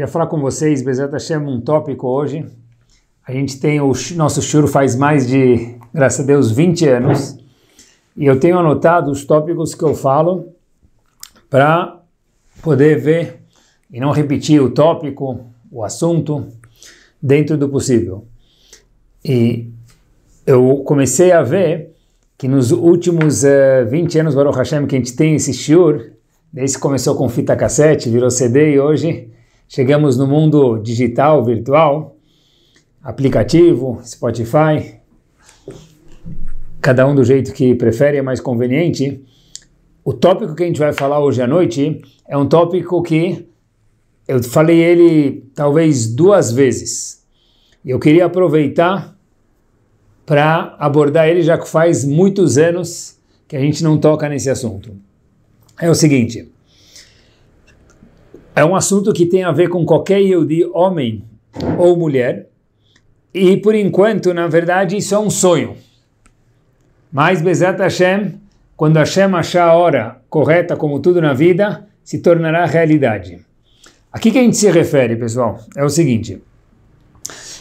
Queria falar com vocês, Bezerra Hashem, um tópico hoje. A gente tem o nosso choro faz mais de, graças a Deus, 20 anos. E eu tenho anotado os tópicos que eu falo para poder ver e não repetir o tópico, o assunto, dentro do possível. E eu comecei a ver que nos últimos uh, eh, 20 anos, Baruch Hashem, que a gente tem esse shiur, desde que começou com fita cassete, virou CD e hoje Chegamos no mundo digital, virtual, aplicativo, Spotify, cada um do jeito que prefere, é mais conveniente. O tópico que a gente vai falar hoje à noite é um tópico que eu falei ele talvez duas vezes. Eu queria aproveitar para abordar ele, já que faz muitos anos que a gente não toca nesse assunto. É o seguinte: é um assunto que tem a ver com qualquer Yehudi, homem ou mulher, e por enquanto, na verdade, isso é um sonho. Mas Bezat Hashem, quando Hashem achar a hora correta, como tudo na vida, se tornará realidade. Aqui que a gente se refere, pessoal, é o seguinte.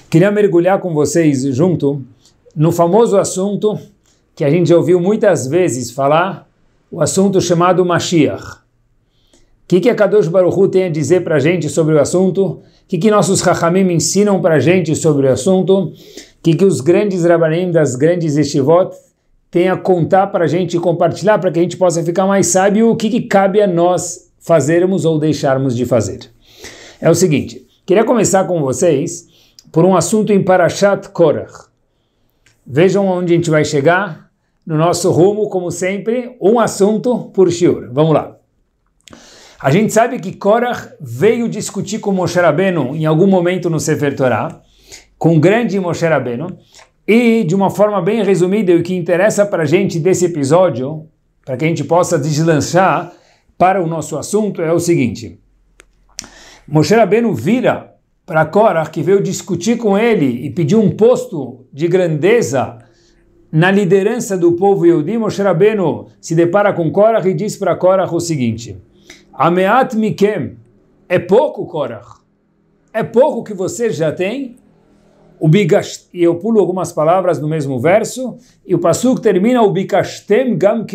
Queria mergulhar com vocês junto no famoso assunto que a gente ouviu muitas vezes falar, o assunto chamado Mashiach que, que a Kadosh Baruchu tem a dizer para a gente sobre o assunto? O que, que nossos Rahamim ensinam para a gente sobre o assunto? O que, que os grandes Rabanim das grandes Estivot têm a contar para a gente e compartilhar para que a gente possa ficar mais sábio? O que, que cabe a nós fazermos ou deixarmos de fazer? É o seguinte, queria começar com vocês por um assunto em Parashat korah. Vejam onde a gente vai chegar no nosso rumo, como sempre, um assunto por shiur. Vamos lá. A gente sabe que Korah veio discutir com Moshe Rabbeinu em algum momento no Sefer Torah, com o grande Moshe Rabbeinu, e de uma forma bem resumida, o que interessa para a gente desse episódio, para que a gente possa deslanchar para o nosso assunto, é o seguinte. Moshe Rabbeinu vira para Korah, que veio discutir com ele e pediu um posto de grandeza na liderança do povo Yehudi, Moshe Rabbeinu se depara com Korah e diz para Korah o seguinte... Ameat Mikem, é pouco, Korach. É pouco que você já tem. O bigash, e eu pulo algumas palavras no mesmo verso, e o Passuk termina o Bikashtem Gam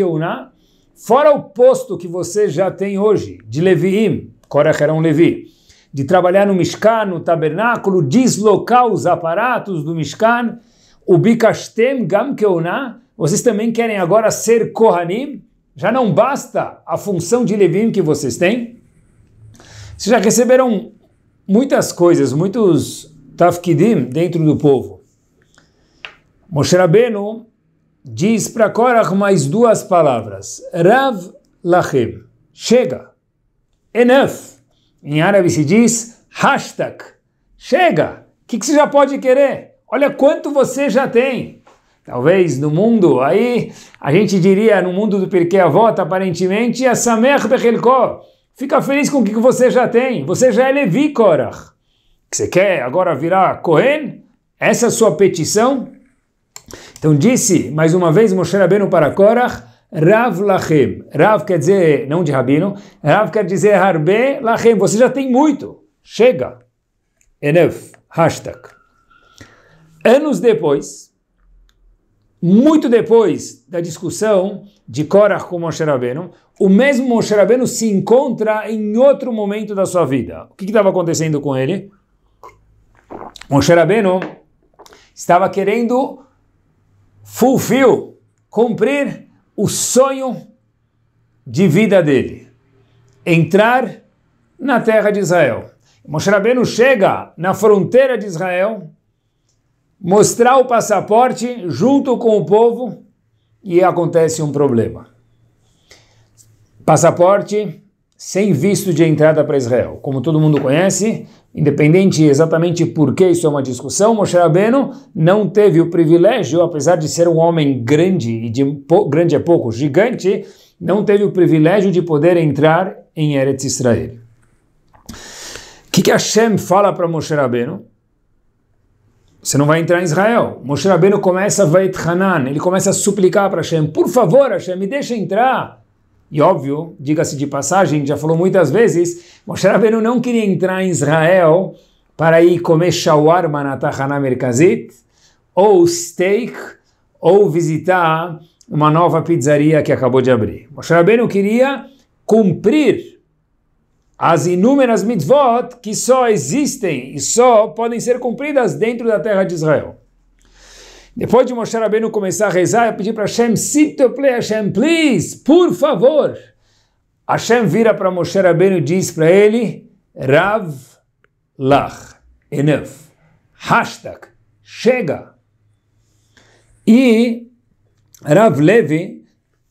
fora o posto que você já tem hoje, de Leviim, Korach era um Levi, de trabalhar no Mishkan, no tabernáculo, deslocar os aparatos do Mishkan, o Bikashtem Gam vocês também querem agora ser Kohanim? Já não basta a função de Levim que vocês têm? Vocês já receberam muitas coisas, muitos tafkidim dentro do povo. Moshe Rabbeinu diz para Korach mais duas palavras. Rav Lachem. Chega. Enough. Em árabe se diz hashtag. Chega. O que, que você já pode querer? Olha quanto você já tem talvez no mundo, aí a gente diria no mundo do Pirkei Avot, aparentemente, é Samer Bechelkó. Fica feliz com o que você já tem. Você já é Levi Korach. Que você quer agora virar Kohen? Essa é a sua petição? Então disse, mais uma vez, Moshe Rabbeinu para Korach, Rav Lachem. Rav quer dizer, não de Rabino, Rav quer dizer Harbe Lachem. Você já tem muito. Chega. Enef. Hashtag. Anos depois, muito depois da discussão de Korah com Moshe Rabbeinu, o mesmo Moshe Rabbeinu se encontra em outro momento da sua vida. O que estava acontecendo com ele? Moshe Rabbeinu estava querendo fulfill, cumprir o sonho de vida dele, entrar na terra de Israel. Moshe Rabbeinu chega na fronteira de Israel mostrar o passaporte junto com o povo e acontece um problema. Passaporte sem visto de entrada para Israel. Como todo mundo conhece, independente exatamente por que isso é uma discussão, Moshe Rabbeinu não teve o privilégio, apesar de ser um homem grande, e de grande é pouco, gigante, não teve o privilégio de poder entrar em Eretz Israel. O que, que Hashem fala para Moshe Rabbeinu? Você não vai entrar em Israel. Moshe Rabbeinu começa Veit Hanan, ele começa a suplicar para Hashem, por favor Hashem, me deixa entrar. E óbvio, diga-se de passagem, já falou muitas vezes, Moshe Rabbeinu não queria entrar em Israel para ir comer shawarma na Tahana Merkazit, ou steak, ou visitar uma nova pizzaria que acabou de abrir. Moshe Rabbeinu queria cumprir as inúmeras mitzvot que só existem e só podem ser cumpridas dentro da terra de Israel. Depois de Moshe Rabbeinu começar a rezar, eu pedi para Hashem, sitople Hashem, please, por favor. Hashem vira para Moshe Rabbeinu e diz para ele, Rav Lach, enough, hashtag, chega. E Rav Levi,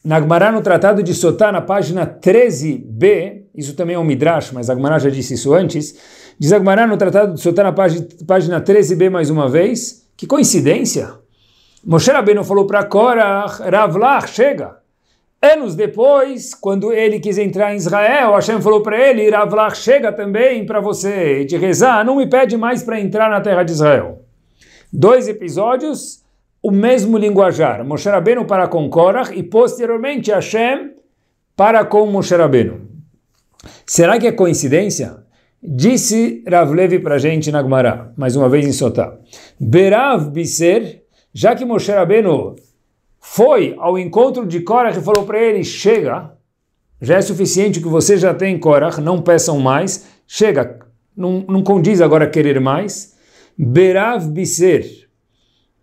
na Gemara, no Tratado de Sotá, na página 13b, isso também é um midrash, mas Agmará já disse isso antes, diz Agmará no Tratado de Sotana, na página, página 13b mais uma vez, que coincidência! Moshe Rabbeinu falou para Korach, Ravlach, chega! Anos depois, quando ele quis entrar em Israel, Hashem falou para ele, Ravlach, chega também para você de rezar, não me pede mais para entrar na terra de Israel. Dois episódios, o mesmo linguajar, Moshe Rabbeinu para com Korach e posteriormente Hashem para com Moshe Rabbeinu. Será que é coincidência? Disse Ravlevi para a gente na Gumará, mais uma vez em Sotá. Berav Biser, já que Moshe Rabbeinu foi ao encontro de Korah e falou para ele, chega, já é suficiente o que você já tem, Korah, não peçam mais, chega, não, não condiz agora querer mais. Berav Biser,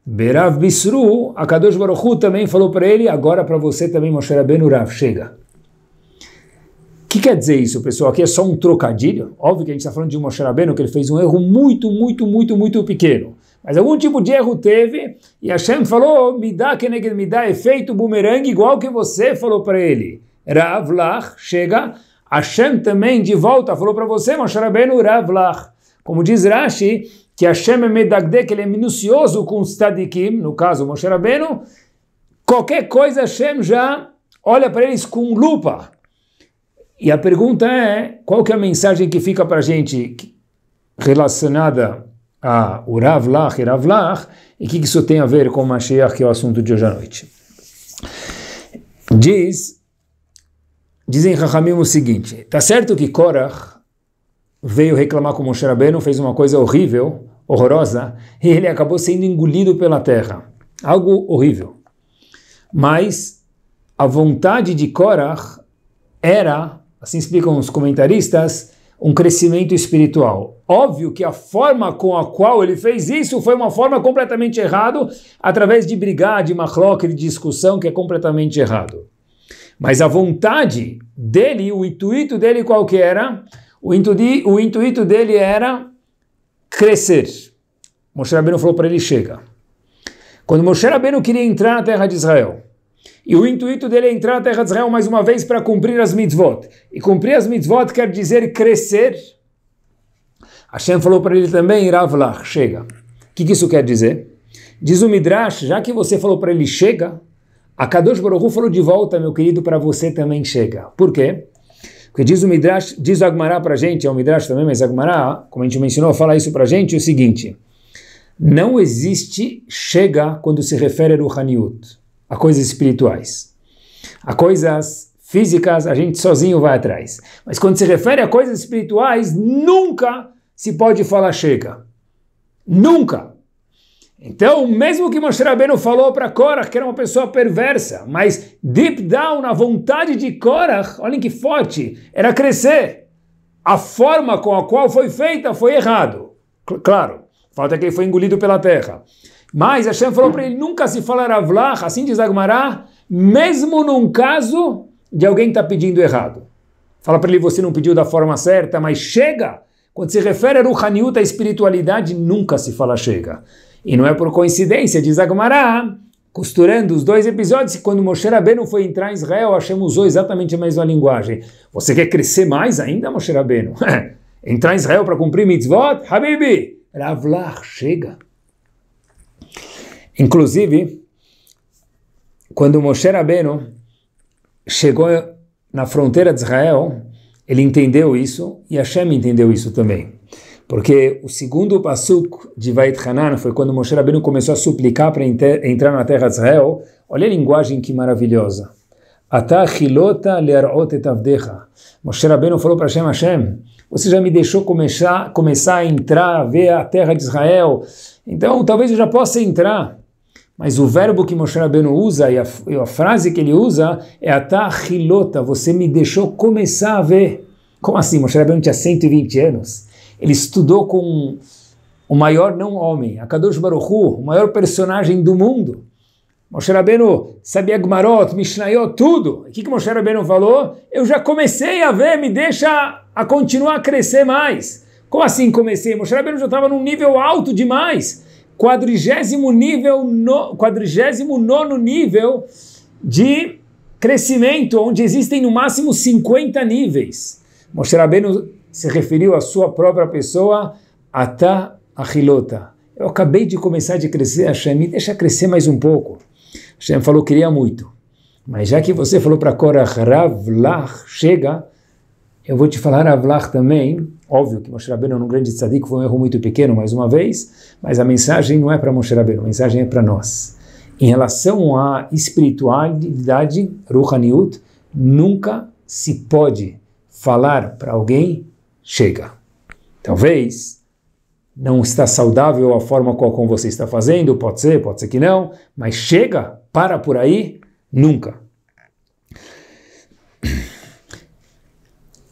Berav Bisru, Akadosh Baruchu também falou para ele, agora para você também, Moshe Rabbeinu, Rav, chega que quer dizer isso, pessoal? Aqui é só um trocadilho. Óbvio que a gente está falando de um Moshe Rabbeinu, que ele fez um erro muito, muito, muito, muito pequeno. Mas algum tipo de erro teve, e Hashem falou, me dá, me dá efeito bumerangue, igual que você falou para ele. Lach, chega. Hashem também, de volta, falou para você, Moshe Rabbeinu, Lach. Como diz Rashi, que Hashem é medagde, que ele é minucioso com os tzadikim, no caso Moshe Rabbeinu, qualquer coisa Hashem já olha para eles com lupa. E a pergunta é, qual que é a mensagem que fica para a gente relacionada a Urav Lach e Rav Lach, e o que isso tem a ver com Mashiach, que é o assunto de hoje à noite. Diz, dizem Rahamim o seguinte, tá certo que Korach veio reclamar com Moshe Rabbeinu, fez uma coisa horrível, horrorosa, e ele acabou sendo engolido pela terra. Algo horrível. Mas a vontade de Korach era assim explicam os comentaristas, um crescimento espiritual. Óbvio que a forma com a qual ele fez isso foi uma forma completamente errada, através de brigar, de machloque, de discussão, que é completamente errado. Mas a vontade dele, o intuito dele qual que era? O, intudi, o intuito dele era crescer. Moshe Rabbeinu falou para ele, chega. Quando Moshe Rabbeinu queria entrar na terra de Israel, e o intuito dele é entrar na Terra de Israel mais uma vez para cumprir as mitzvot. E cumprir as mitzvot quer dizer crescer. Hashem falou para ele também, Iravlach, chega. O que, que, isso quer dizer? Diz o Midrash, já que você falou para ele, chega, a Kadosh Baruch falou de volta, meu querido, para você também chega. Por quê? Porque diz o Midrash, diz o Agmará para a gente, é o Midrash também, mas Agmará, como a gente mencionou, fala isso para a gente, é o seguinte, não existe chega quando se refere a Ruhaniut a coisas espirituais. A coisas físicas a gente sozinho vai atrás. Mas quando se refere a coisas espirituais, nunca se pode falar chega. Nunca. Então, mesmo que Moshe Rabbeinu falou para Korah que era uma pessoa perversa, mas deep down, a vontade de Korah, olhem que forte, era crescer. A forma com a qual foi feita foi errado. Claro, falta que ele foi engolido pela terra. Mas Hashem falou para ele: nunca se falar avlach, assim diz Agmará, mesmo num caso de alguém estar tá pedindo errado. Fala para ele: você não pediu da forma certa, mas chega. Quando se refere a Ruhaniut, a espiritualidade, nunca se fala chega. E não é por coincidência, diz Agmará, costurando os dois episódios, que quando Moshe Rabbeinu foi entrar em Israel, Hashem usou exatamente a mesma linguagem. Você quer crescer mais ainda, Moshe Rabbeinu? entrar em Israel para cumprir mitzvot? Habibi, Ravlach, chega. Inclusive, quando Moshe Rabbeinu chegou na fronteira de Israel, ele entendeu isso e Hashem entendeu isso também. Porque o segundo passuk de Vait Hanan foi quando Moshe Rabbeinu começou a suplicar para entrar na terra de Israel. Olha a linguagem que maravilhosa. Atachilota Moshe Rabbeinu falou para Hashem, Hashem, você já me deixou começar, começar a entrar, a ver a terra de Israel. Então, talvez eu já possa entrar. Mas o verbo que Moshe Rabbeinu usa e a, e a frase que ele usa é atahilota, você me deixou começar a ver. Como assim? Moshe Rabbeinu tinha 120 anos. Ele estudou com o maior não-homem, Akadosh Baruch Hu, o maior personagem do mundo. Moshe Rabbeinu sabia Gmarot, Mishnayot, tudo. O que, que Moshe Rabbeinu falou? Eu já comecei a ver, me deixa a continuar a crescer mais. Como assim comecei? Moshe Rabbeinu já estava num nível alto demais quadrigésimo nível, no, quadrigésimo nono nível de crescimento, onde existem no máximo 50 níveis. Moshe Rabbeinu se referiu à sua própria pessoa, Ata Achilota. Eu acabei de começar de crescer, Hashem, me deixa crescer mais um pouco. Hashem falou, queria muito. Mas já que você falou para Korah, Ravlach, chega, eu vou te falar Ravlach também, Óbvio que Moshe Rabbeinu era é um grande tzadik, foi um erro muito pequeno, mais uma vez, mas a mensagem não é para Moshe Rabbeinu, a mensagem é para nós. Em relação à espiritualidade, Ruhaniut, nunca se pode falar para alguém, chega. Talvez não está saudável a forma qual com você está fazendo, pode ser, pode ser que não, mas chega, para por aí, nunca.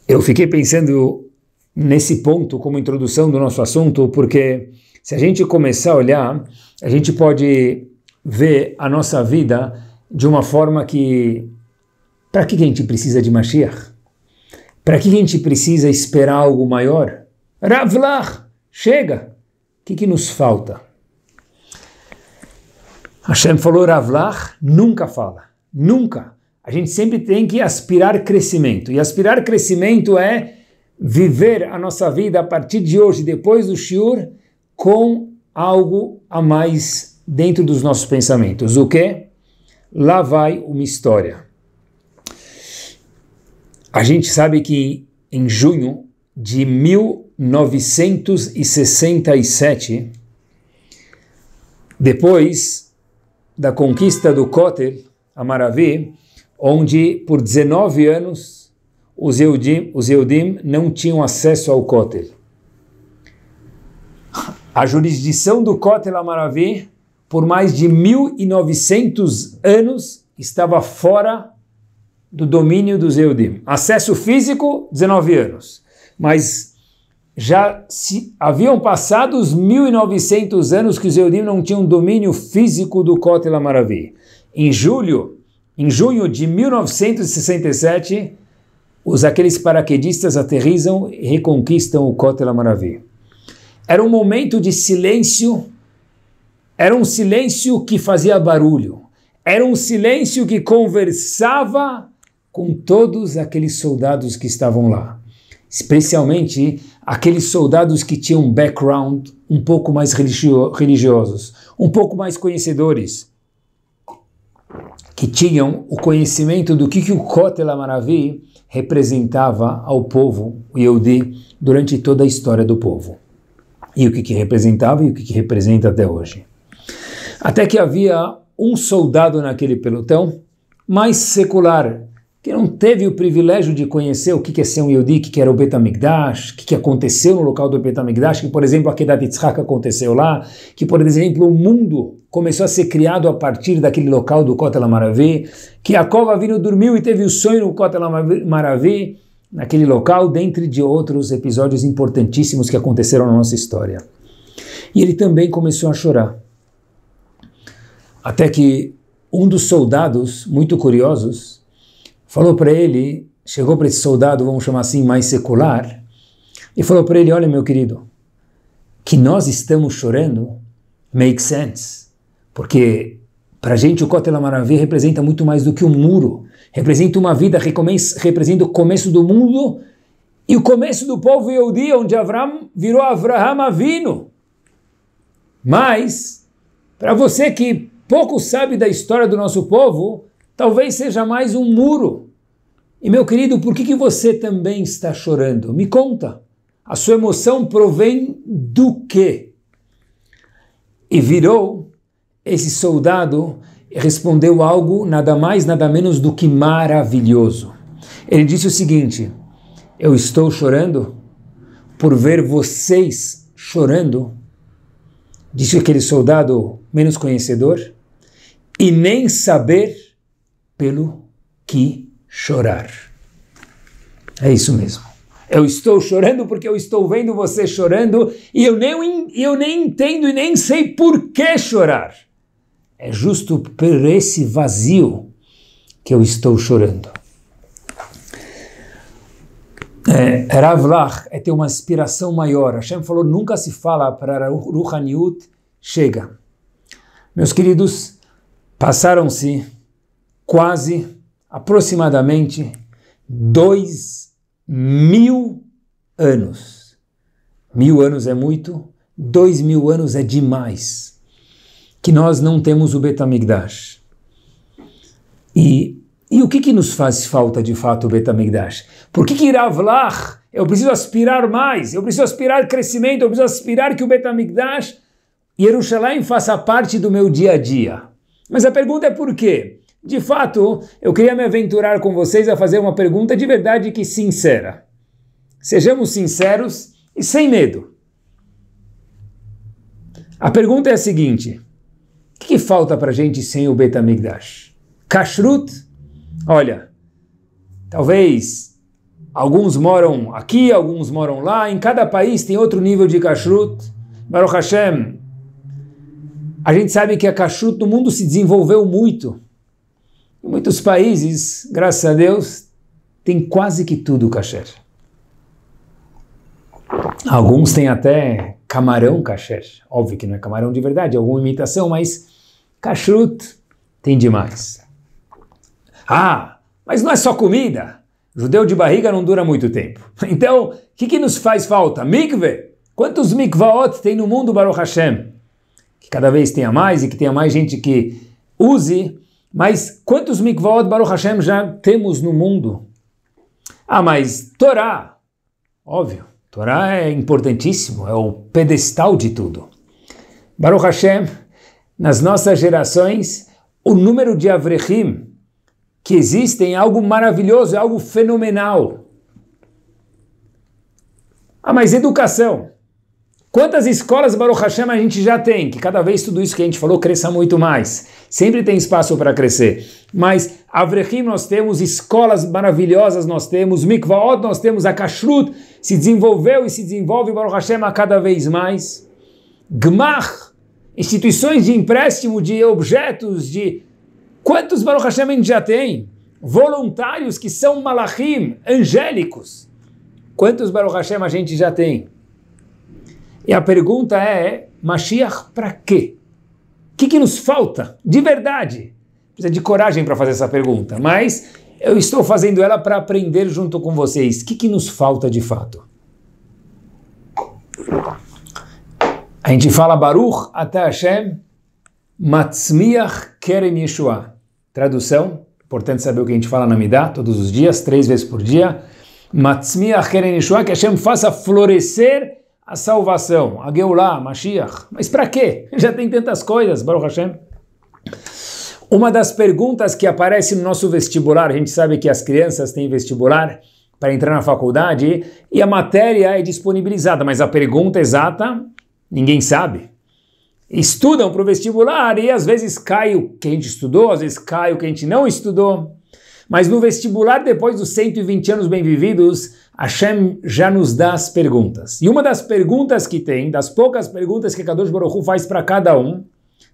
Eu fiquei pensando nesse ponto como introdução do nosso assunto, porque se a gente começar a olhar, a gente pode ver a nossa vida de uma forma que para que a gente precisa de Mashiach? Para que a gente precisa esperar algo maior? Ravlar, chega! O que, que nos falta? Hashem falou Ravlar, nunca fala, nunca. A gente sempre tem que aspirar crescimento. E aspirar crescimento é viver a nossa vida a partir de hoje, depois do Shiur, com algo a mais dentro dos nossos pensamentos. O que? Lá vai uma história. A gente sabe que em junho de 1967, depois da conquista do Kotel, a Maravi, onde por 19 anos os Eudim, os não tinham acesso ao Kotel. A jurisdição do Kotel Amaravi, por mais de 1.900 anos, estava fora do domínio dos Eudim. Acesso físico, 19 anos. Mas já se, haviam passado os 1.900 anos que os Eudim não tinham domínio físico do Kotel Amaravi. Em julho, em junho de 1967, os aqueles paraquedistas aterrizam e reconquistam o Kotel Amaravi. Era um momento de silêncio, era um silêncio que fazia barulho, era um silêncio que conversava com todos aqueles soldados que estavam lá, especialmente aqueles soldados que tinham um background um pouco mais religio religiosos, um pouco mais conhecedores, que tinham o conhecimento do que, que o Kotel Amaravi representava ao povo Yehudi durante toda a história do povo. E o que, que representava e o que, que representa até hoje. Até que havia um soldado naquele pelotão mais secular, que não teve o privilégio de conhecer o que é ser um Yehudi, o que era o Betamigdash, o que aconteceu no local do Betamigdash, que, por exemplo, a Kedat Yitzhak aconteceu lá, que, por exemplo, o mundo começou a ser criado a partir daquele local do Kotel Maravé, que a cova vindo dormiu e teve o sonho no Kotel Maravé, naquele local, dentre de outros episódios importantíssimos que aconteceram na nossa história. E ele também começou a chorar. Até que um dos soldados, muito curiosos, falou para ele, chegou para esse soldado, vamos chamar assim, mais secular, e falou para ele: Olha, meu querido, que nós estamos chorando makes sense, porque para a gente o Kotel Maravilha representa muito mais do que um muro, representa uma vida, representa o começo do mundo e o começo do povo Yehudi, onde Avram virou Avraham Avino. Mas, para você que pouco sabe da história do nosso povo, Talvez seja mais um muro. E meu querido, por que, que você também está chorando? Me conta. A sua emoção provém do quê? E virou esse soldado respondeu algo nada mais, nada menos do que maravilhoso. Ele disse o seguinte: Eu estou chorando por ver vocês chorando, disse aquele soldado menos conhecedor, e nem saber pelo que chorar. É isso mesmo. Eu estou chorando porque eu estou vendo você chorando e eu nem, eu nem entendo e nem sei por que chorar. É justo por esse vazio que eu estou chorando. É, Rav Lach é ter uma inspiração maior. Hashem falou, nunca se fala para Ruhaniut, chega. Meus queridos, passaram-se quase aproximadamente dois mil anos. Mil anos é muito, dois mil anos é demais. Que nós não temos o Betamigdash. E, e o que, que nos faz falta de fato o Betamigdash? Por que, que vlar? Eu preciso aspirar mais, eu preciso aspirar crescimento, eu preciso aspirar que o Betamigdash, Jerusalém, faça parte do meu dia a dia. Mas a pergunta é por quê? De fato, eu queria me aventurar com vocês a fazer uma pergunta de verdade que sincera. Sejamos sinceros e sem medo. A pergunta é a seguinte: o que, falta para gente sem o Betamigdash? Kashrut? Olha, talvez alguns moram aqui, alguns moram lá, em cada país tem outro nível de Kashrut. Baruch Hashem, a gente sabe que a Kashrut no mundo se desenvolveu muito. Em muitos países, graças a Deus, tem quase que tudo cachê. Alguns têm até camarão cachê. Óbvio que não é camarão de verdade, é alguma imitação, mas kashrut tem demais. Ah, mas não é só comida. Judeu de barriga não dura muito tempo. Então, o que, que nos faz falta? Mikve. Quantos mikvaot tem no mundo, Baruch Hashem? Que cada vez tenha mais e que tenha mais gente que use mas quantos mikvot Baruch Hashem já temos no mundo? Ah, mas Torá, óbvio, Torá é importantíssimo, é o pedestal de tudo. Baruch Hashem, nas nossas gerações, o número de Avrechim que existem é algo maravilhoso, é algo fenomenal. Ah, mas educação. Quantas escolas Baruch Hashem a gente já tem? Que cada vez tudo isso que a gente falou cresça muito mais. Sempre tem espaço para crescer. Mas Avrechim nós temos, escolas maravilhosas nós temos, Mikvaot nós temos, a Kashrut se desenvolveu e se desenvolve Baruch Hashem a cada vez mais. Gmach, instituições de empréstimo de objetos, de... Quantos Baruch Hashem a gente já tem? Voluntários que são malachim, angélicos. Quantos Baruch Hashem a gente já tem? E a pergunta é: é Mashiach para quê? O que, que nos falta de verdade? Precisa de coragem para fazer essa pergunta, mas eu estou fazendo ela para aprender junto com vocês. O que, que nos falta de fato? A gente fala Baruch até Hashem Matzmiach Kerem Yeshua. Tradução, importante saber o que a gente fala na Midah, todos os dias, três vezes por dia. Matzmiach Kerem Yeshua, que Hashem faça florescer a salvação, a Geulah, Mashiach. Mas para quê? Já tem tantas coisas, Baruch Hashem. Uma das perguntas que aparece no nosso vestibular, a gente sabe que as crianças têm vestibular para entrar na faculdade e a matéria é disponibilizada, mas a pergunta exata ninguém sabe. Estudam para o vestibular e às vezes cai o que a gente estudou, às vezes cai o que a gente não estudou. Mas no vestibular, depois dos 120 anos bem-vividos, Hashem já nos dá as perguntas. E uma das perguntas que tem, das poucas perguntas que Kadosh Baruchu faz para cada um,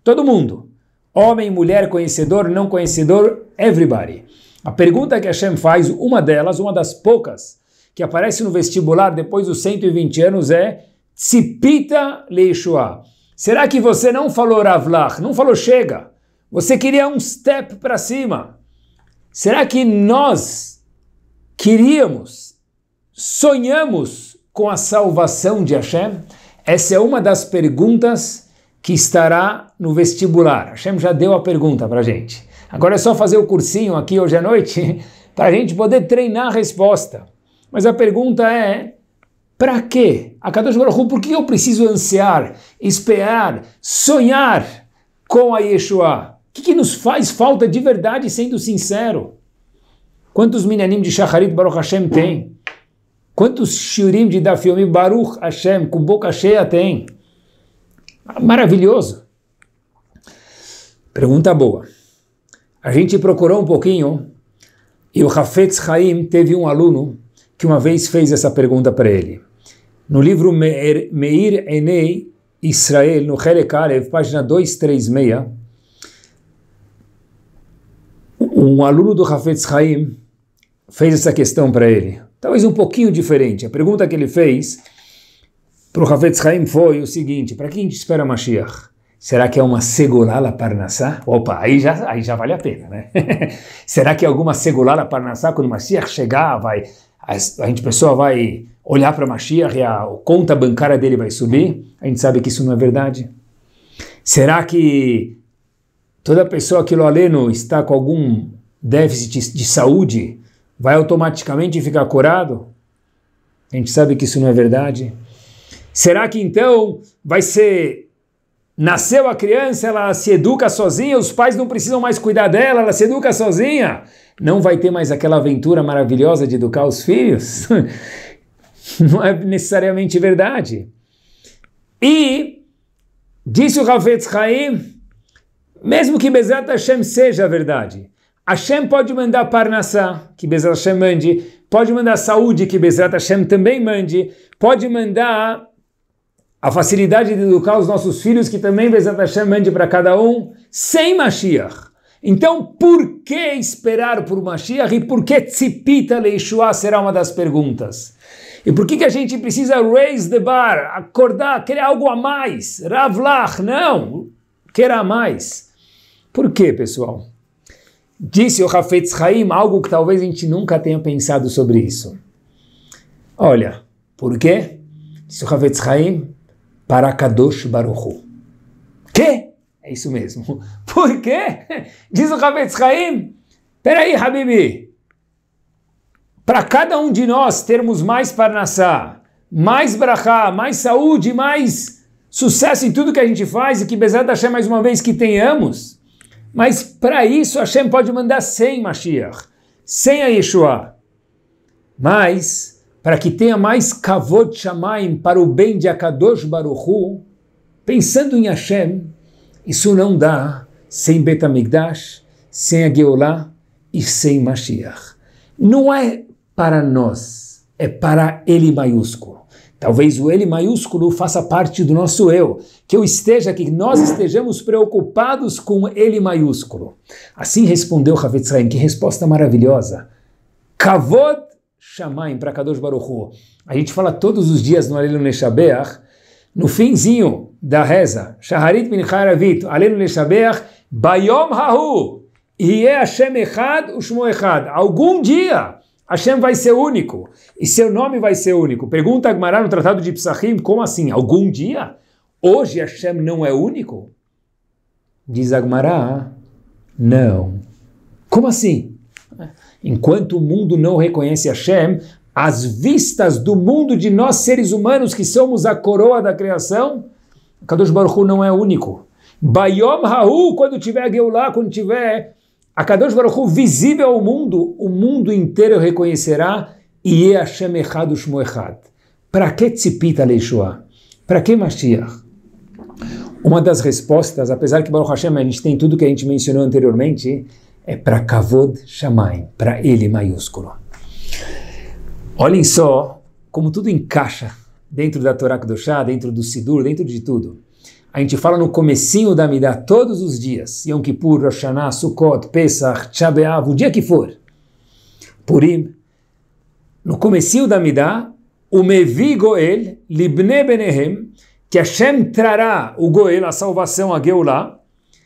todo mundo, homem, mulher, conhecedor, não conhecedor, everybody. A pergunta que Hashem faz, uma delas, uma das poucas, que aparece no vestibular depois dos 120 anos é Tzipita Leishua. Será que você não falou Ravlach, não falou chega? Você queria um step para cima. Será que nós queríamos Sonhamos com a salvação de Hashem? Essa é uma das perguntas que estará no vestibular. Hashem já deu a pergunta para gente. Agora é só fazer o cursinho aqui hoje à noite para a gente poder treinar a resposta. Mas a pergunta é: para quê? A Kadosh Baruch por que eu preciso ansiar, esperar, sonhar com a Yeshua? O que, que nos faz falta de verdade, sendo sincero? Quantos minanim de Shacharit Baruch Hashem tem? Quantos shurim de Daf Baruch Hashem com boca cheia tem? Maravilhoso. Pergunta boa. A gente procurou um pouquinho e o Hafetz Haim teve um aluno que uma vez fez essa pergunta para ele. No livro Meir, Meir Enei Israel, no Helekalev, página 236, um aluno do Hafetz Haim fez essa questão para ele talvez um pouquinho diferente. A pergunta que ele fez para o Havetz Haim foi o seguinte: para quem a gente espera Mashiach? Será que é uma segurala parnassá? Opa, aí já, aí já vale a pena, né? Será que é alguma segurala parnassá quando Mashiach chegar, vai, a, a gente pessoa vai olhar para Mashiach e a conta bancária dele vai subir? A gente sabe que isso não é verdade. Será que toda pessoa que lo aleno está com algum déficit de saúde, vai automaticamente ficar curado? A gente sabe que isso não é verdade. Será que então vai ser. Nasceu a criança, ela se educa sozinha, os pais não precisam mais cuidar dela, ela se educa sozinha. Não vai ter mais aquela aventura maravilhosa de educar os filhos? não é necessariamente verdade. E, disse o Ravetz Haim, mesmo que Bezat Hashem seja a verdade, Hashem pode mandar Parnassá, que Bezerra Hashem mande. Pode mandar saúde, que Bezerra Hashem também mande. Pode mandar a facilidade de educar os nossos filhos, que também Bezerra Hashem mande para cada um, sem Mashiach. Então, por que esperar por Mashiach e por que Tzipita Leishua será uma das perguntas? E por que, que a gente precisa raise the bar, acordar, querer algo a mais? Ravlach, não, querer a mais. Por quê, pessoal? Disse o Hafetz Haim algo que talvez a gente nunca tenha pensado sobre isso. Olha, por quê? Disse o Hafetz Haim para Kadosh Baruchu. Que? É isso mesmo. Por quê? Diz o Hafetz Haim. Peraí, Habibi. Para cada um de nós termos mais parnassá, mais brachá, mais saúde, mais sucesso em tudo que a gente faz e que, apesar da mais uma vez, que tenhamos, mas para isso Hashem pode mandar sem Mashiach, sem a Yeshua. Mas, para que tenha mais Kavod Shamaim para o bem de Akadosh Baruchu, pensando em Hashem, isso não dá sem Betamigdash, sem a e sem Mashiach. Não é para nós, é para ele maiúsculo. Talvez o ele maiúsculo faça parte do nosso eu, que eu esteja, que nós estejamos preocupados com ele maiúsculo. Assim respondeu Havetz que resposta maravilhosa. Kavod Shamaim para Kadosh Baruch A gente fala todos os dias no Alelu Neshabeach, no finzinho da reza, Shaharit Mincharavit, Alelu Neshabeach, Bayom Hahu, Yeh Hashem Echad Ushmo Echad. Algum dia Hashem vai ser único e seu nome vai ser único. Pergunta Agmará no Tratado de Psachim, como assim? Algum dia? Hoje Hashem não é único? Diz Agmará, não. Como assim? Enquanto o mundo não reconhece Hashem, as vistas do mundo de nós seres humanos que somos a coroa da criação, Kadosh Baruch Hu não é único. Bayom Raul, quando tiver Geulah, quando tiver a Akadosh Baruch visível ao mundo, o mundo inteiro reconhecerá e é Hashem Echad Ushmo Echad. Para que tzipita Leishua? Para que Mashiach? Uma das respostas, apesar que Baruch Hashem a gente tem tudo que a gente mencionou anteriormente, é para Kavod Shamayim, para ele maiúsculo. Olhem só como tudo encaixa dentro da Torá Kedoshá, dentro do Sidur, dentro de tudo. A gente fala no comecinho da Midah todos os dias. Yom Kippur, Rosh Hashanah, Sukkot, Pesach, Tchabeav, o dia que for. Purim. No comecinho da Midah, o Mevi Goel, Libne Benehem, que Hashem trará o Goel, a salvação, a Geulah,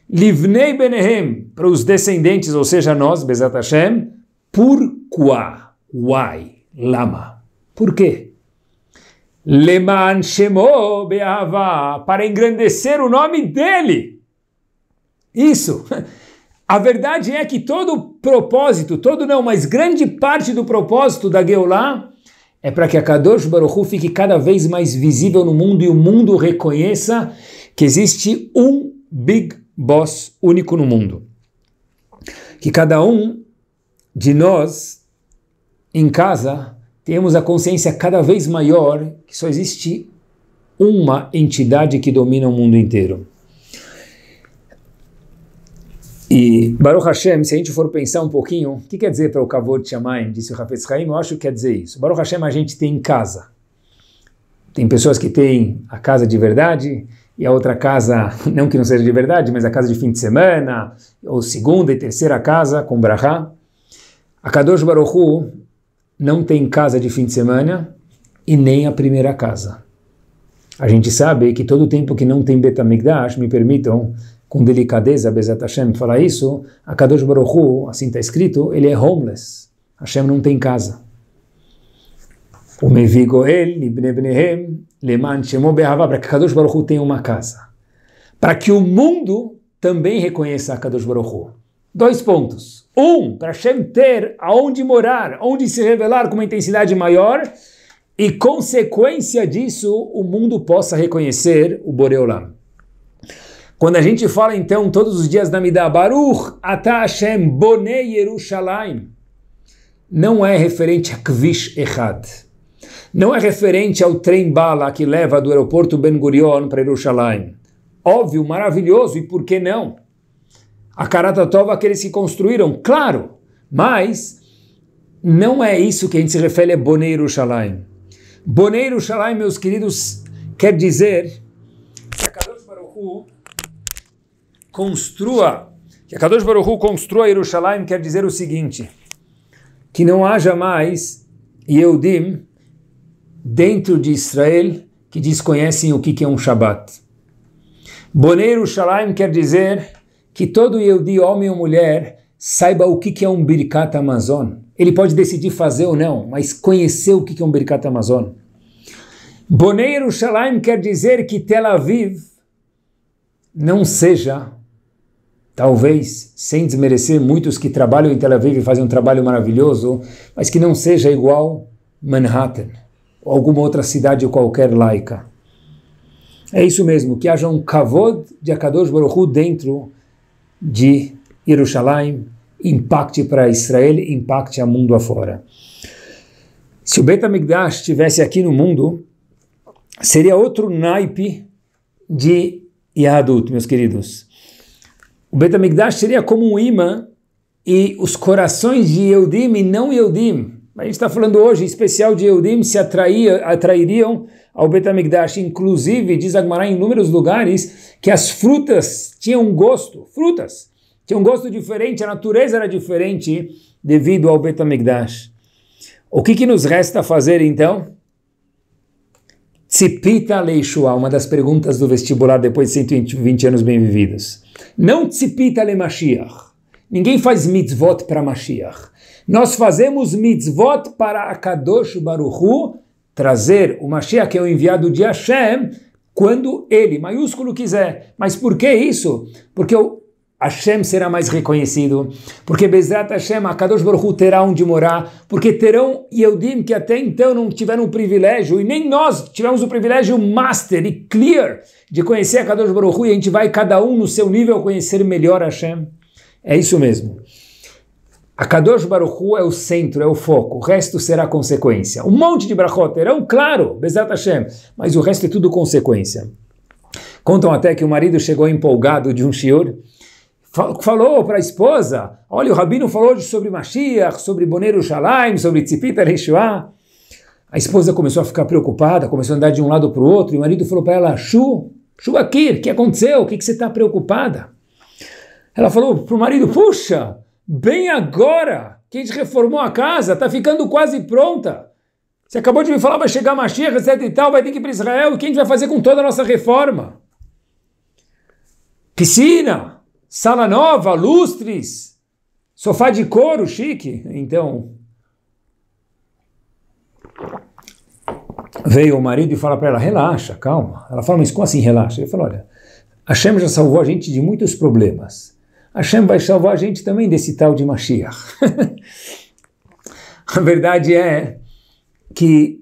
Livnei Benehem, para os descendentes, ou seja, nós, Bezat Hashem, por qua, why, lama. Por quê? Leman Shemo Beava, para engrandecer o nome dele. Isso. A verdade é que todo propósito, todo não, mas grande parte do propósito da Geulah é para que a Kadosh Baruchu fique cada vez mais visível no mundo e o mundo reconheça que existe um Big Boss único no mundo. Que cada um de nós em casa temos a consciência cada vez maior que só existe uma entidade que domina o mundo inteiro. E Baruch Hashem, se a gente for pensar um pouquinho, o que quer dizer para o Kavod Shamayim, disse o Hafez Haim, eu acho que quer dizer isso. Baruch Hashem a gente tem em casa. Tem pessoas que têm a casa de verdade e a outra casa, não que não seja de verdade, mas a casa de fim de semana, ou segunda e terceira casa, com Brahá. A Kadosh Baruch Hu, não tem casa de fim de semana e nem a primeira casa. A gente sabe que todo tempo que não tem Betamigdash, me permitam com delicadeza, Bezat Hashem, falar isso, a Kadosh Baruch Hu, assim está escrito, ele é homeless. Hashem não tem casa. O Mevigoel, Ibn Leman Shemo Behavá, para que Kadosh Baruch Hu tenha uma casa. Para que o mundo também reconheça a Kadosh Baruch Hu. Dois pontos. Um, para Hashem ter aonde morar, onde se revelar com uma intensidade maior, e consequência disso, o mundo possa reconhecer o Boreolam. Quando a gente fala então todos os dias da Midah Baruch Ata Hashem Bonei Yerushalayim, não é referente a Kvish Echad. Não é referente ao trem-bala que leva do aeroporto Ben Gurion para Yerushalayim. Óbvio, maravilhoso, e por que não? A Karatatova, aqueles que construíram, claro, mas não é isso que a gente se refere a Boneiro Shalaim. Boneiro Shalaim, meus queridos, quer dizer que a Kadosh Baruchu construa, que a Kadosh Baruchu construa Yerushalayim quer dizer o seguinte, que não haja mais Yehudim dentro de Israel que desconhecem o que é um Shabat. Boneiro Shalaim quer dizer que todo Yehudi, homem ou mulher, saiba o que é um Birkat Amazon. Ele pode decidir fazer ou não, mas conhecer o que é um Birkat Amazon. Boneiro Shalaim quer dizer que Tel Aviv não seja, talvez, sem desmerecer muitos que trabalham em Tel Aviv e fazem um trabalho maravilhoso, mas que não seja igual Manhattan ou alguma outra cidade qualquer laica. É isso mesmo, que haja um kavod de Akadosh Baruch dentro dentro de Jerusalém impacte para Israel, impacte a mundo afora. Se o Beit HaMikdash estivesse aqui no mundo, seria outro naipe de Yahadut, meus queridos. O Beit HaMikdash seria como um imã e os corações de Eudim e não Eudim mas a gente está falando hoje, em especial de Eudim, se atraía, atrairiam ao Betamigdash. Inclusive, diz Agmará em inúmeros lugares que as frutas tinham um gosto, frutas, tinham um gosto diferente, a natureza era diferente devido ao Betamigdash. O que, que nos resta fazer então? Tzipita Leishua, uma das perguntas do vestibular depois de 120 anos bem-vividos. Não Tzipita Le Mashiach. Ninguém faz mitzvot para Mashiach. Nós fazemos mitzvot para Akadosh Baruchu, trazer o Mashiach, que é o enviado de Hashem, quando ele, maiúsculo, quiser. Mas por que isso? Porque o Hashem será mais reconhecido, porque Bezrat Hashem, Akadosh Baruch Hu terá onde morar, porque terão Yehudim que até então não tiveram o privilégio, e nem nós tivemos o privilégio master e clear de conhecer Akadosh Baruch Hu, e a gente vai cada um no seu nível conhecer melhor Hashem. É isso mesmo. A Kadosh Baruchu é o centro, é o foco, o resto será consequência. Um monte de brachot terão, claro, Bezat Hashem, mas o resto é tudo consequência. Contam até que o marido chegou empolgado de um shiur, falou para a esposa, olha, o Rabino falou sobre Mashiach, sobre Boneiro Shalaim, sobre Tzipita Reishua. A esposa começou a ficar preocupada, começou a andar de um lado para o outro, e o marido falou para ela, Shu, Shu Akir, o que aconteceu? O que, que você está preocupada? Ela falou para o marido, puxa bem agora que a gente reformou a casa, está ficando quase pronta. Você acabou de me falar, vai chegar Mashiach, etc e tal, vai ter que ir para Israel, o que a gente vai fazer com toda a nossa reforma? Piscina, sala nova, lustres, sofá de couro chique. Então, veio o marido e fala para ela, relaxa, calma. Ela fala, mas como assim relaxa? Ele fala, olha, a Shem já salvou a gente de muitos problemas. Hashem vai salvar a gente também desse tal de Mashiach. a verdade é que,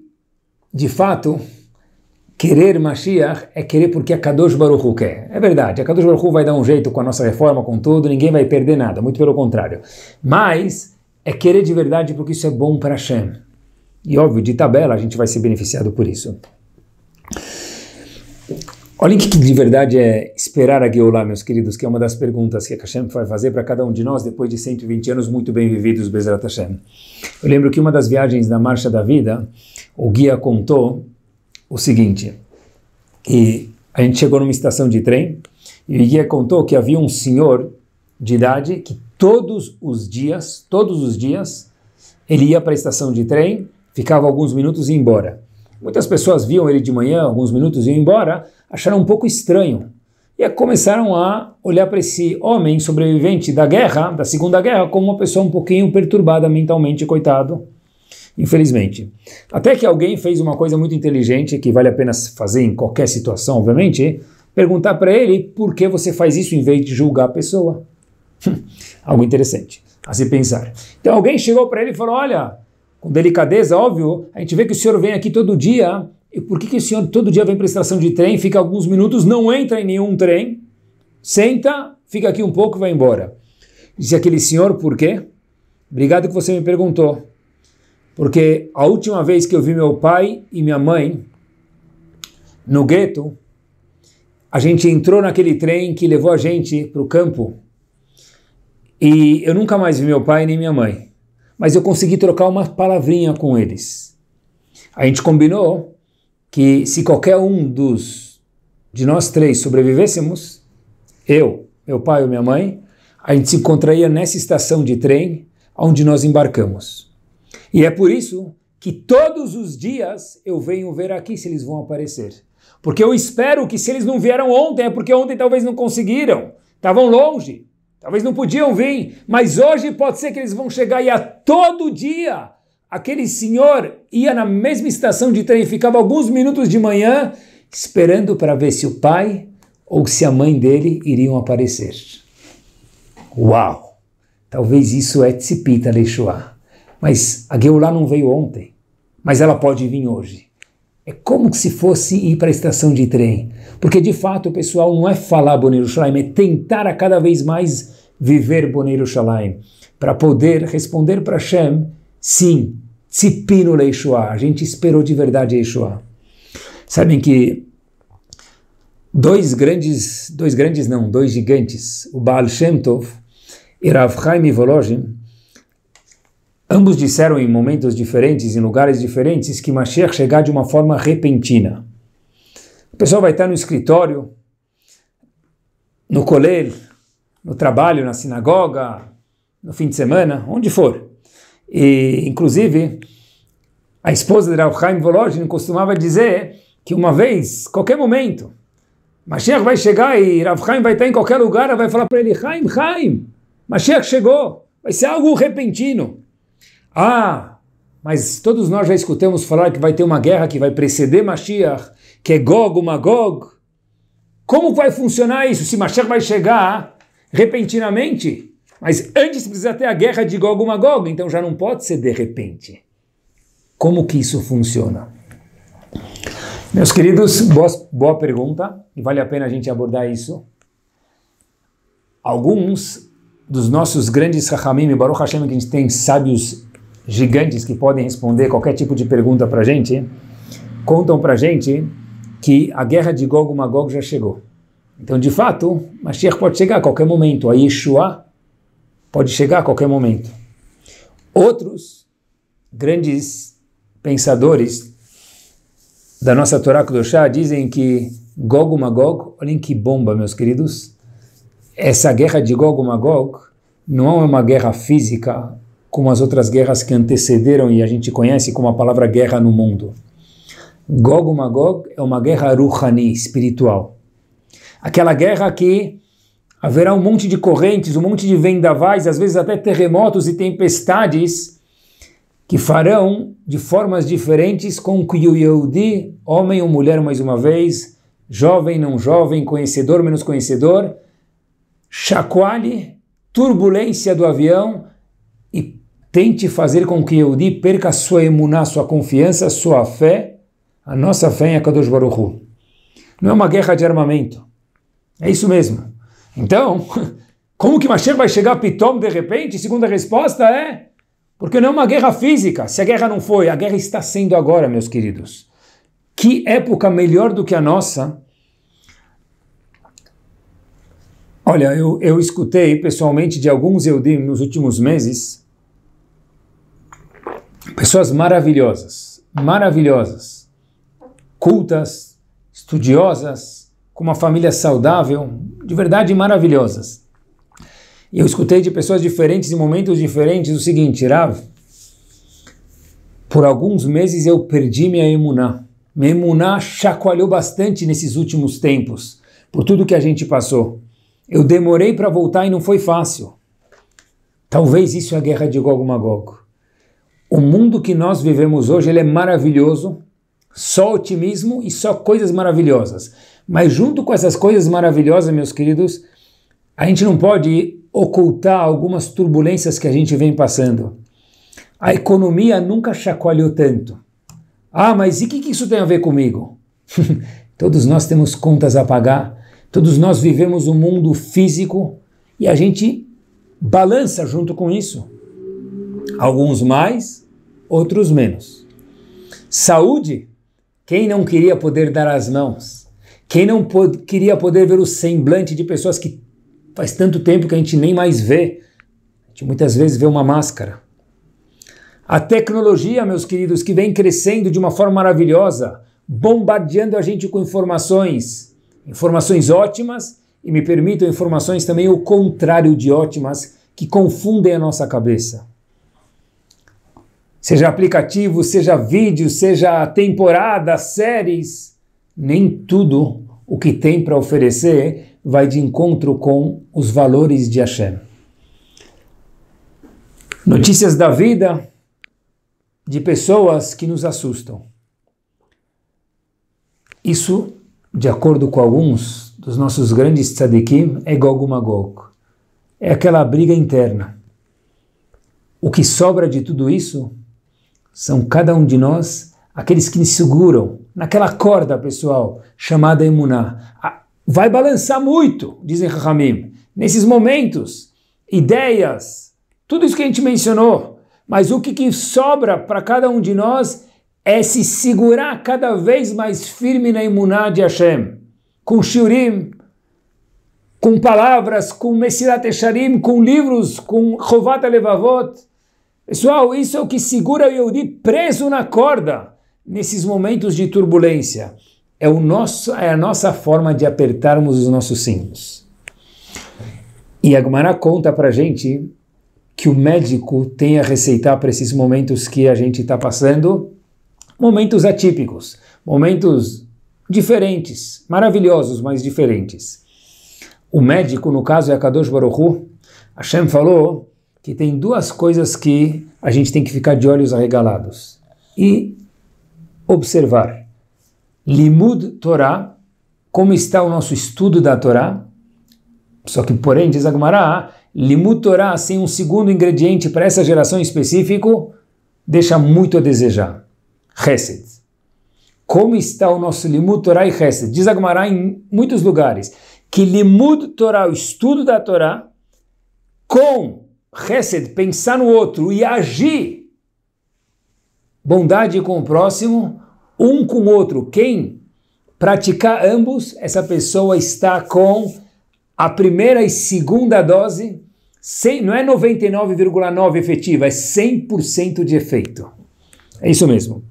de fato, querer Mashiach é querer porque a Kadosh Baruch Hu quer. É verdade, a Kadosh Baruch Hu vai dar um jeito com a nossa reforma, com tudo, ninguém vai perder nada, muito pelo contrário. Mas é querer de verdade porque isso é bom para Hashem. E óbvio, de tabela a gente vai ser beneficiado por isso. Olhem o que, de verdade é esperar a Geulah, meus queridos, que é uma das perguntas que a Hashem vai fazer para cada um de nós depois de 120 anos muito bem vividos, Bezerra Hashem. Eu lembro que uma das viagens da Marcha da Vida, o guia contou o seguinte, que a gente chegou numa estação de trem e o guia contou que havia um senhor de idade que todos os dias, todos os dias, ele ia para a estação de trem, ficava alguns minutos e ia embora. Muitas pessoas viam ele de manhã, alguns minutos e iam embora, acharam um pouco estranho. E começaram a olhar para esse homem sobrevivente da guerra, da Segunda Guerra, como uma pessoa um pouquinho perturbada mentalmente, coitado, infelizmente. Até que alguém fez uma coisa muito inteligente, que vale a pena fazer em qualquer situação, obviamente, perguntar para ele por que você faz isso em vez de julgar a pessoa. Algo interessante a se pensar. Então alguém chegou para ele e falou: Olha, com delicadeza, óbvio, a gente vê que o senhor vem aqui todo dia. E por que, que o senhor todo dia vem para a estação de trem, fica alguns minutos, não entra em nenhum trem, senta, fica aqui um pouco e vai embora? Disse aquele senhor, por quê? Obrigado que você me perguntou. Porque a última vez que eu vi meu pai e minha mãe no gueto, a gente entrou naquele trem que levou a gente para o campo. E eu nunca mais vi meu pai nem minha mãe mas eu consegui trocar uma palavrinha com eles. A gente combinou que se qualquer um dos de nós três sobrevivêssemos, eu, meu pai ou minha mãe, a gente se encontraria nessa estação de trem onde nós embarcamos. E é por isso que todos os dias eu venho ver aqui se eles vão aparecer. Porque eu espero que se eles não vieram ontem, é porque ontem talvez não conseguiram, estavam longe. Talvez não podiam vir, mas hoje pode ser que eles vão chegar e a todo dia. Aquele senhor ia na mesma estação de trem, ficava alguns minutos de manhã esperando para ver se o pai ou se a mãe dele iriam aparecer. Uau! Talvez isso é tzipita leixuá. Mas a Geulah não veio ontem, mas ela pode vir hoje. É como se fosse ir para a estação de trem. Porque de fato, o pessoal, não é falar Boneiro Shalaim, é tentar a cada vez mais viver Boneiro Shalaim. Para poder responder para Shem, sim, Tzipino Leishua, a gente esperou de verdade Yeshua. Sabem que dois grandes, dois grandes não, dois gigantes, o Baal Shem Tov e Rav Chaim Volozhin, Ambos disseram em momentos diferentes, em lugares diferentes, que Mashiach chegar de uma forma repentina. O pessoal vai estar no escritório, no colher, no trabalho, na sinagoga, no fim de semana, onde for. E, inclusive, a esposa de Rav Chaim Volozhin costumava dizer que uma vez, qualquer momento, Mashiach vai chegar e Rav Chaim vai estar em qualquer lugar, vai falar para ele, Chaim, Chaim, Mashiach chegou. Vai ser algo repentino. Ah, mas todos nós já escutamos falar que vai ter uma guerra que vai preceder Mashiach, que é Gog, Magog. Como vai funcionar isso se Mashiach vai chegar repentinamente? Mas antes precisa ter a guerra de Gog, Magog, então já não pode ser de repente. Como que isso funciona? Meus queridos, boa, boa pergunta, e vale a pena a gente abordar isso. Alguns dos nossos grandes Rahamim, Baruch Hashem, que a gente tem sábios gigantes que podem responder qualquer tipo de pergunta para a gente, contam para a gente que a guerra de Gog e Magog já chegou. Então, de fato, Mashiach pode chegar a qualquer momento, a Yeshua pode chegar a qualquer momento. Outros grandes pensadores da nossa Torá Kudoshá dizem que Gog e Magog, olhem que bomba, meus queridos, essa guerra de Gog e Magog não é uma guerra física, como as outras guerras que antecederam e a gente conhece como a palavra guerra no mundo. Gog Magog é uma guerra ruhani, espiritual. Aquela guerra que haverá um monte de correntes, um monte de vendavais, às vezes até terremotos e tempestades que farão de formas diferentes com que o Yehudi, homem ou mulher mais uma vez, jovem, não jovem, conhecedor, menos conhecedor, chacoalhe, turbulência do avião, tente fazer com que Yehudi perca sua emuná, sua confiança, sua fé, a nossa fé em Akadosh Baruch Hu. Não é uma guerra de armamento. É isso mesmo. Então, como que Mashiach vai chegar a Pitom de repente? Segunda resposta é porque não é uma guerra física. Se a guerra não foi, a guerra está sendo agora, meus queridos. Que época melhor do que a nossa? Olha, eu, eu escutei pessoalmente de alguns Eudim nos últimos meses Pessoas maravilhosas, maravilhosas, cultas, estudiosas, com uma família saudável, de verdade maravilhosas. E eu escutei de pessoas diferentes, em momentos diferentes, o seguinte, Rav, por alguns meses eu perdi minha emuná. Minha emuná chacoalhou bastante nesses últimos tempos, por tudo que a gente passou. Eu demorei para voltar e não foi fácil. Talvez isso é a guerra de Gog Magog. O mundo que nós vivemos hoje ele é maravilhoso, só otimismo e só coisas maravilhosas. Mas junto com essas coisas maravilhosas, meus queridos, a gente não pode ocultar algumas turbulências que a gente vem passando. A economia nunca chacoalhou tanto. Ah, mas e o que, que isso tem a ver comigo? todos nós temos contas a pagar, todos nós vivemos um mundo físico e a gente balança junto com isso alguns mais, outros menos. Saúde, quem não queria poder dar as mãos? Quem não pod queria poder ver o semblante de pessoas que faz tanto tempo que a gente nem mais vê? A gente muitas vezes vê uma máscara. A tecnologia, meus queridos, que vem crescendo de uma forma maravilhosa, bombardeando a gente com informações, informações ótimas e me permitam informações também o contrário de ótimas que confundem a nossa cabeça. Seja aplicativo, seja vídeo, seja temporada, séries, nem tudo o que tem para oferecer vai de encontro com os valores de Hashem. Notícias da vida de pessoas que nos assustam. Isso, de acordo com alguns dos nossos grandes tzadikim, é Gog Magog. É aquela briga interna. O que sobra de tudo isso são cada um de nós aqueles que nos seguram naquela corda, pessoal, chamada emuná. Vai balançar muito, dizem Rahamim, nesses momentos, ideias, tudo isso que a gente mencionou. Mas o que, que sobra para cada um de nós é se segurar cada vez mais firme na imuná de Hashem, com shiurim, com palavras, com Messilat Echarim, com livros, com Chovat Levavot, Pessoal, isso é o que segura o Yehudi preso na corda nesses momentos de turbulência. É, o nosso, é a nossa forma de apertarmos os nossos cintos. E a conta para gente que o médico tem a receitar para esses momentos que a gente está passando, momentos atípicos, momentos diferentes, maravilhosos, mas diferentes. O médico, no caso, é a Kadosh Baruchu. Hashem falou que tem duas coisas que a gente tem que ficar de olhos arregalados e observar. Limud Torá, como está o nosso estudo da Torá? Só que, porém, diz Agumará, Limud Torá sem um segundo ingrediente para essa geração em específico deixa muito a desejar. Hesed. Como está o nosso Limud Torá e Hesed? Diz Agumará em muitos lugares que Limud Torá, o estudo da Torá, com Hesed, pensar no outro e agir bondade com o próximo, um com o outro. Quem praticar ambos, essa pessoa está com a primeira e segunda dose, sem, não é 99,9 efetiva, é 100% de efeito. É isso mesmo.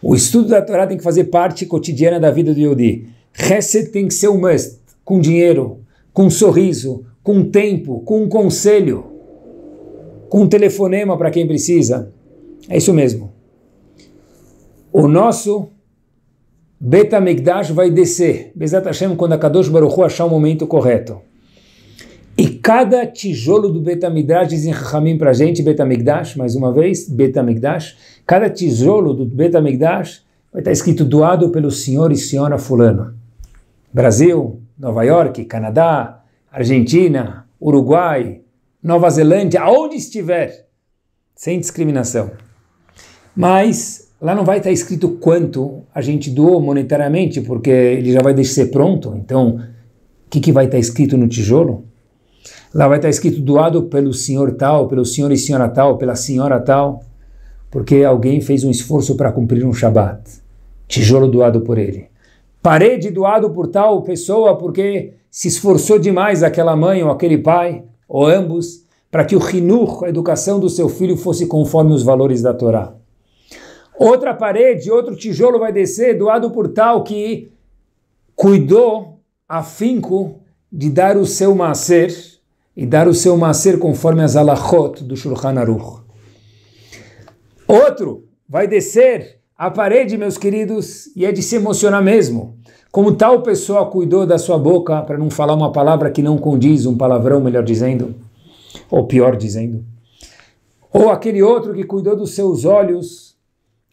O estudo da Torá tem que fazer parte cotidiana da vida do Yodi. Hesed tem que ser um must, com dinheiro, com um sorriso, com tempo, com um conselho com um telefonema para quem precisa. É isso mesmo. O nosso Beta vai descer, Bezat Hashem, quando a Kadosh Baruchu achar o momento correto. E cada tijolo do Betamigdash, dizem Rahamim para a gente, Betamigdash, mais uma vez, Betamigdash, cada tijolo do Betamigdash vai estar escrito doado pelo senhor e senhora fulano. Brasil, Nova York, Canadá, Argentina, Uruguai, Nova Zelândia, aonde estiver, sem discriminação. Mas lá não vai estar escrito quanto a gente doou monetariamente, porque ele já vai deixar pronto. Então, o que, que vai estar escrito no tijolo? Lá vai estar escrito doado pelo senhor tal, pelo senhor e senhora tal, pela senhora tal, porque alguém fez um esforço para cumprir um Shabat. Tijolo doado por ele. Parede doado por tal pessoa porque se esforçou demais aquela mãe ou aquele pai ou ambos, para que o rinur, a educação do seu filho, fosse conforme os valores da Torá. Outra parede, outro tijolo vai descer doado por tal que cuidou afinco de dar o seu macer e dar o seu macer conforme as alachot do Shulchan Aruch. Outro vai descer a parede, meus queridos, e é de se emocionar mesmo. Como tal pessoa cuidou da sua boca para não falar uma palavra que não condiz, um palavrão, melhor dizendo, ou pior dizendo. Ou aquele outro que cuidou dos seus olhos,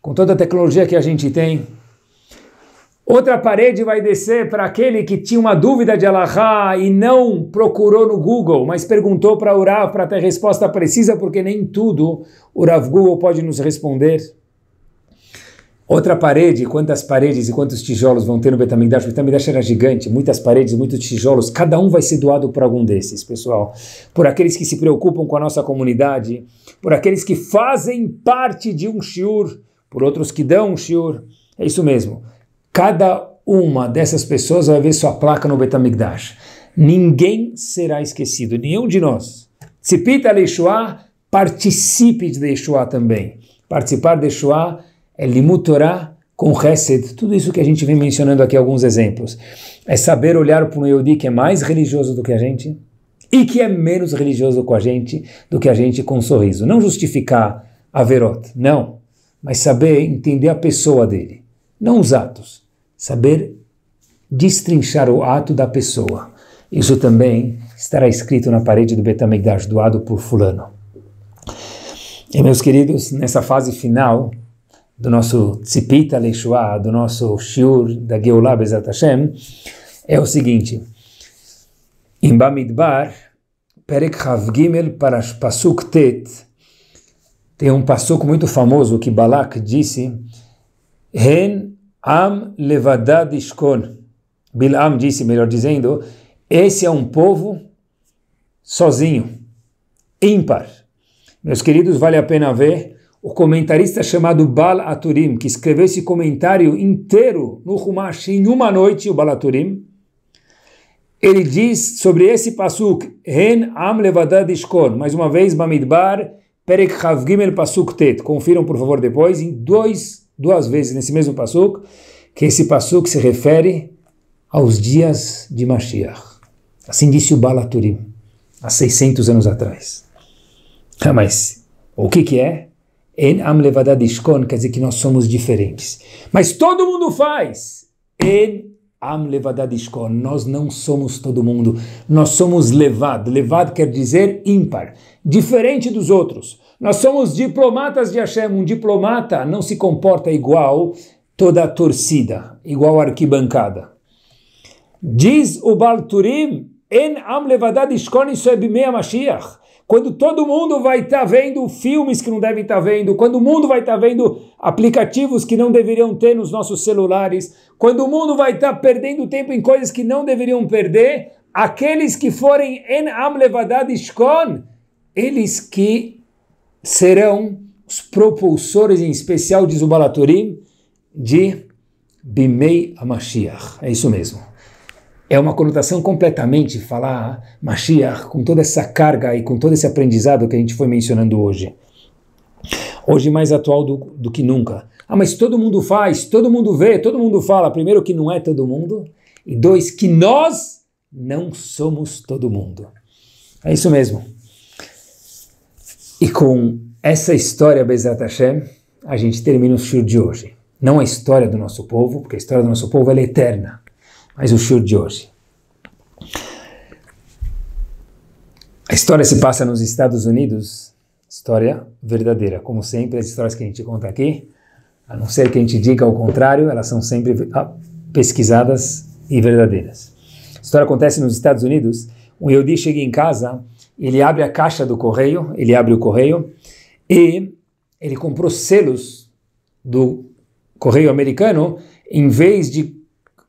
com toda a tecnologia que a gente tem. Outra parede vai descer para aquele que tinha uma dúvida de Allahá e não procurou no Google, mas perguntou para o Urav para ter resposta precisa, porque nem tudo o Google pode nos responder. Outra parede, quantas paredes e quantos tijolos vão ter no Betamigdash? O Betamigdash era gigante, muitas paredes, muitos tijolos, cada um vai ser doado por algum desses, pessoal. Por aqueles que se preocupam com a nossa comunidade, por aqueles que fazem parte de um shiur, por outros que dão um shiur. É isso mesmo. Cada uma dessas pessoas vai ver sua placa no Betamigdash. Ninguém será esquecido, nenhum de nós. Se Tzipita Leishua, participe de Leishua também. Participar de Leishua é limutorá com Hesed, tudo isso que a gente vem mencionando aqui alguns exemplos. É saber olhar para um Yehudi que é mais religioso do que a gente e que é menos religioso com a gente do que a gente com um sorriso. Não justificar a verot, não, mas saber entender a pessoa dele, não os atos. Saber destrinchar o ato da pessoa. Isso também estará escrito na parede do Betamigdash, doado por fulano. E meus queridos, nessa fase final, do nosso Tzipita Leishua, do nosso Shiur da Geulah Bezat Hashem, é o seguinte. Em Bamidbar, Perek Havgimel para Pasuk Tet, tem um pasuk muito famoso que Balak disse, Hen Am Levadad Ishkon. Bilam disse, melhor dizendo, esse é um povo sozinho, ímpar. Meus queridos, vale a pena ver o comentarista chamado Bal Aturim, que escreveu esse comentário inteiro no Humash em uma noite, o Bal Aturim, ele diz sobre esse pasuk, Ren am levadad ishkon, mais uma vez, Bamidbar, Perek Havgimel pasuk tet. Confiram, por favor, depois, em dois, duas vezes nesse mesmo pasuk, que esse pasuk se refere aos dias de Mashiach. Assim disse o Bal Aturim, há 600 anos atrás. Ah, mas o que que é? En am levadadishkon quer dizer que nós somos diferentes. Mas todo mundo faz. En am levadadishkon. Nós não somos todo mundo. Nós somos levado. Levado quer dizer ímpar, diferente dos outros. Nós somos diplomatas de Hashem. Um diplomata não se comporta igual toda a torcida, igual a arquibancada. Diz o Balturim, En am levadadishkon, isso é Bimei Mashiach quando todo mundo vai estar tá vendo filmes que não devem estar tá vendo, quando o mundo vai estar tá vendo aplicativos que não deveriam ter nos nossos celulares, quando o mundo vai estar tá perdendo tempo em coisas que não deveriam perder, aqueles que forem en amlevadad ishkon, eles que serão os propulsores, em especial, diz o Balaturim, de Bimei Amashiach. É isso mesmo é uma conotação completamente falar Mashiach com toda essa carga e com todo esse aprendizado que a gente foi mencionando hoje. Hoje mais atual do, do que nunca. Ah, mas todo mundo faz, todo mundo vê, todo mundo fala. Primeiro, que não é todo mundo. E dois, que nós não somos todo mundo. É isso mesmo. E com essa história, Bezat Hashem, a gente termina o show de hoje. Não a história do nosso povo, porque a história do nosso povo é eterna mas o show de hoje. A história se passa nos Estados Unidos, história verdadeira. Como sempre, as histórias que a gente conta aqui, a não ser que a gente diga o contrário, elas são sempre ah, pesquisadas e verdadeiras. A história acontece nos Estados Unidos. Um Yodi chega em casa, ele abre a caixa do correio, ele abre o correio e ele comprou selos do correio americano em vez de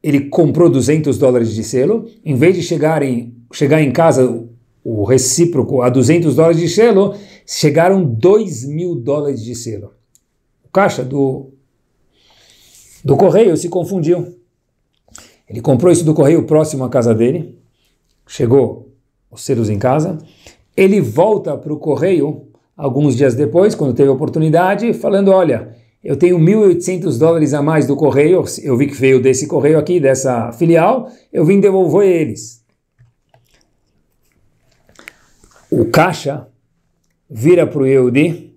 ele comprou 200 dólares de selo, em vez de chegar em, chegar em casa o recíproco a 200 dólares de selo, chegaram 2 mil dólares de selo. O caixa do, do correio se confundiu. Ele comprou isso do correio próximo à casa dele, chegou os selos em casa, ele volta para o correio alguns dias depois, quando teve a oportunidade, falando, olha, eu tenho 1.800 dólares a mais do correio, eu vi que veio desse correio aqui, dessa filial, eu vim devolver eles. O caixa vira para o Yehudi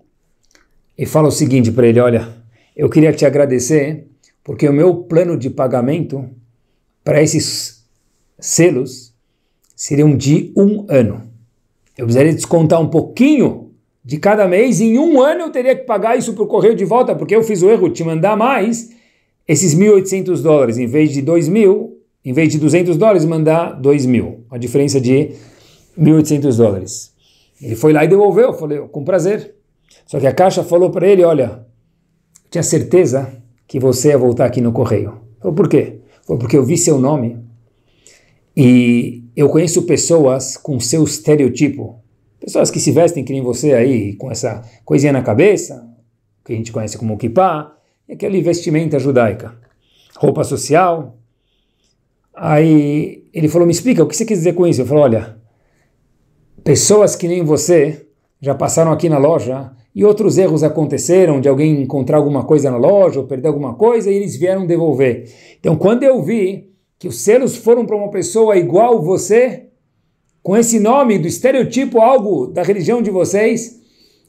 e fala o seguinte para ele, olha, eu queria te agradecer porque o meu plano de pagamento para esses selos um de um ano. Eu precisaria descontar um pouquinho de cada mês, em um ano eu teria que pagar isso para o correio de volta, porque eu fiz o erro de te mandar mais esses 1.800 dólares, em vez de 2.000, em vez de 200 dólares, mandar 2.000, a diferença de 1.800 dólares. Ele foi lá e devolveu, falei, com prazer. Só que a caixa falou para ele, olha, tinha certeza que você ia voltar aqui no correio. falei, por quê? Foi porque eu vi seu nome e eu conheço pessoas com seu estereotipo, Pessoas que se vestem que nem você aí, com essa coisinha na cabeça, que a gente conhece como kippah, e aquele vestimenta judaica, roupa social. Aí ele falou: Me explica o que você quis dizer com isso. Eu falei: Olha, pessoas que nem você já passaram aqui na loja e outros erros aconteceram de alguém encontrar alguma coisa na loja ou perder alguma coisa e eles vieram devolver. Então, quando eu vi que os selos foram para uma pessoa igual você, com esse nome do estereotipo algo da religião de vocês,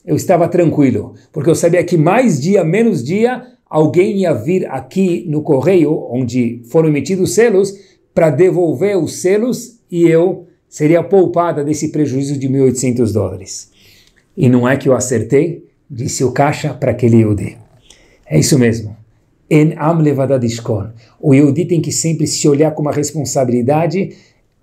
eu estava tranquilo, porque eu sabia que mais dia, menos dia, alguém ia vir aqui no correio, onde foram emitidos selos, para devolver os selos e eu seria poupada desse prejuízo de 1.800 dólares. E não é que eu acertei, disse o caixa para aquele Yudi. É isso mesmo. En am levadadishkon. O Yudi tem que sempre se olhar com uma responsabilidade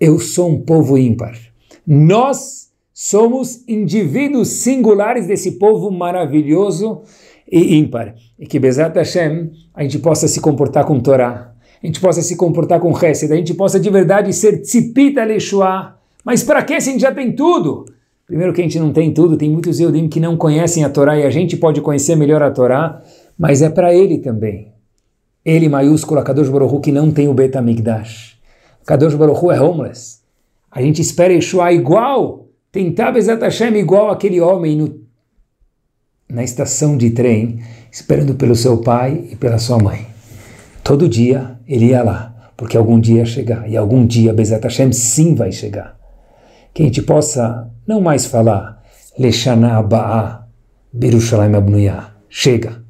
eu sou um povo ímpar. Nós somos indivíduos singulares desse povo maravilhoso e ímpar. E que Bezat Hashem a gente possa se comportar com Torá, a gente possa se comportar com Hesed, a gente possa de verdade ser Tzipita Leshua. Mas para que se a gente já tem tudo? Primeiro que a gente não tem tudo, tem muitos Eudim que não conhecem a Torá e a gente pode conhecer melhor a Torá, mas é para ele também. Ele maiúsculo, Kadosh Baruch que não tem o Betamigdash. Kadosh Baruch é homeless. A gente espera Yeshua igual, tentar Bezat Hashem igual aquele homem no, na estação de trem, esperando pelo seu pai e pela sua mãe. Todo dia ele ia lá, porque algum dia ia chegar, e algum dia Bezat Hashem sim vai chegar. Que a gente possa não mais falar Leshana Aba'a Berushalayim Abnuyah. Chega!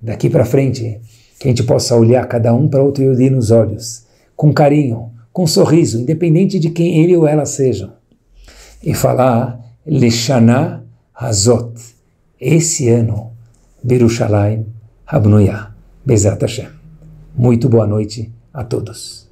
Daqui para frente, que a gente possa olhar cada um para outro e nos olhos, com carinho, com um sorriso, independente de quem ele ou ela seja, e falar Leshana Hazot, esse ano, Birushalayim Habnuyah, Bezat Hashem. Muito boa noite a todos.